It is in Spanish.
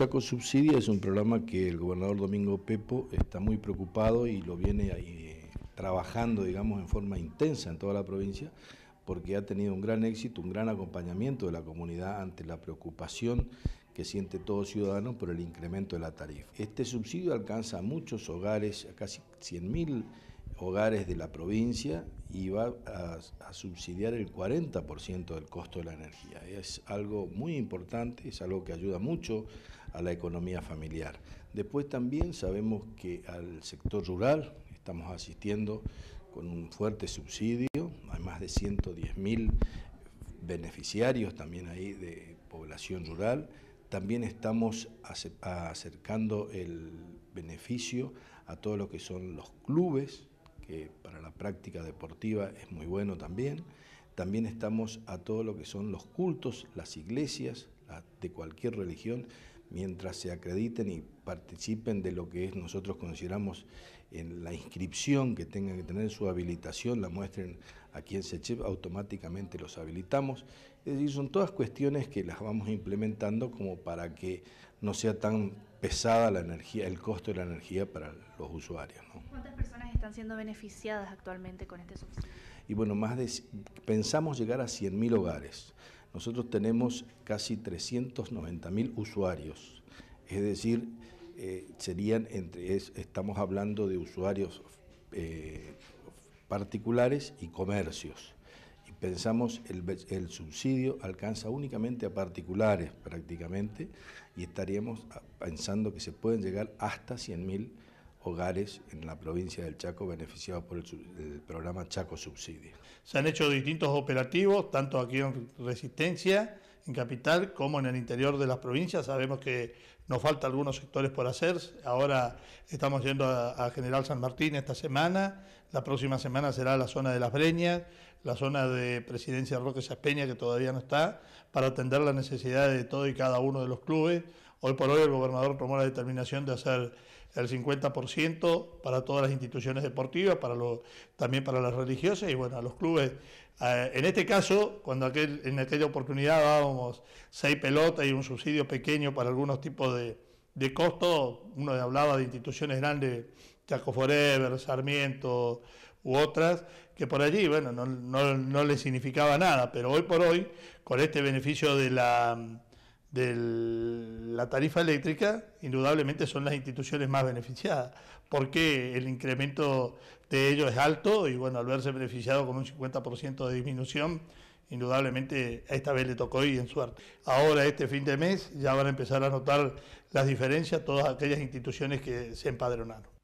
Chaco Subsidia es un programa que el gobernador Domingo Pepo está muy preocupado y lo viene eh, trabajando, digamos, en forma intensa en toda la provincia, porque ha tenido un gran éxito, un gran acompañamiento de la comunidad ante la preocupación que siente todo ciudadano por el incremento de la tarifa. Este subsidio alcanza a muchos hogares, a casi 100.000 hogares de la provincia y va a, subsidiar el 40% del costo de la energía. Es algo muy importante, es algo que ayuda mucho a la economía familiar. Después también sabemos que al sector rural estamos asistiendo con un fuerte subsidio, hay más de 110 mil beneficiarios también ahí de población rural. También estamos acercando el beneficio a todo lo que son los clubes, que para la práctica deportiva es muy bueno también. También estamos a todo lo que son los cultos, las iglesias de cualquier religión, mientras se acrediten y participen de lo que nosotros consideramos en la inscripción que tengan que tener su habilitación, la muestren aquí en SECHEP, automáticamente los habilitamos. Es decir, son todas cuestiones que las vamos implementando como para que no sea tan pesada la energía, el costo de la energía para los usuarios. ¿Cuántas personas están siendo beneficiadas actualmente con este subsidio? Y bueno, más de, pensamos llegar a 100.000 hogares. Nosotros tenemos casi 390.000 usuarios, es decir, eh, serían entre, estamos hablando de usuarios eh, particulares y comercios. Y pensamos el, el subsidio alcanza únicamente a particulares prácticamente y estaríamos pensando que se pueden llegar hasta 100.000 hogares en la provincia del Chaco beneficiados por el, programa Chaco Subsidio. Se han hecho distintos operativos, tanto aquí en Resistencia, en Capital, como en el interior de las provincias. Sabemos que nos falta algunos sectores por hacer. Ahora estamos yendo a, General San Martín esta semana. La próxima semana será la zona de Las Breñas, la zona de Presidencia Roque Peña, que todavía no está, para atender las necesidades de todo y cada uno de los clubes. Hoy por hoy el gobernador tomó la determinación de hacer el 50% para todas las instituciones deportivas, también para las religiosas y bueno, a los clubes. Ah, en este caso, cuando en aquella oportunidad dábamos seis pelotas y un subsidio pequeño para algunos tipos de, costos, uno hablaba de instituciones grandes, Chaco Forever, Sarmiento u otras, que por allí, bueno, no, les no le significaba nada, pero hoy por hoy, con este beneficio de la de la tarifa eléctrica, indudablemente son las instituciones más beneficiadas, porque el incremento de ellos es alto y bueno, al verse beneficiado con un 50% de disminución, indudablemente a esta vez le tocó y en suerte. Ahora, este fin de mes, ya van a empezar a notar las diferencias todas aquellas instituciones que se empadronaron.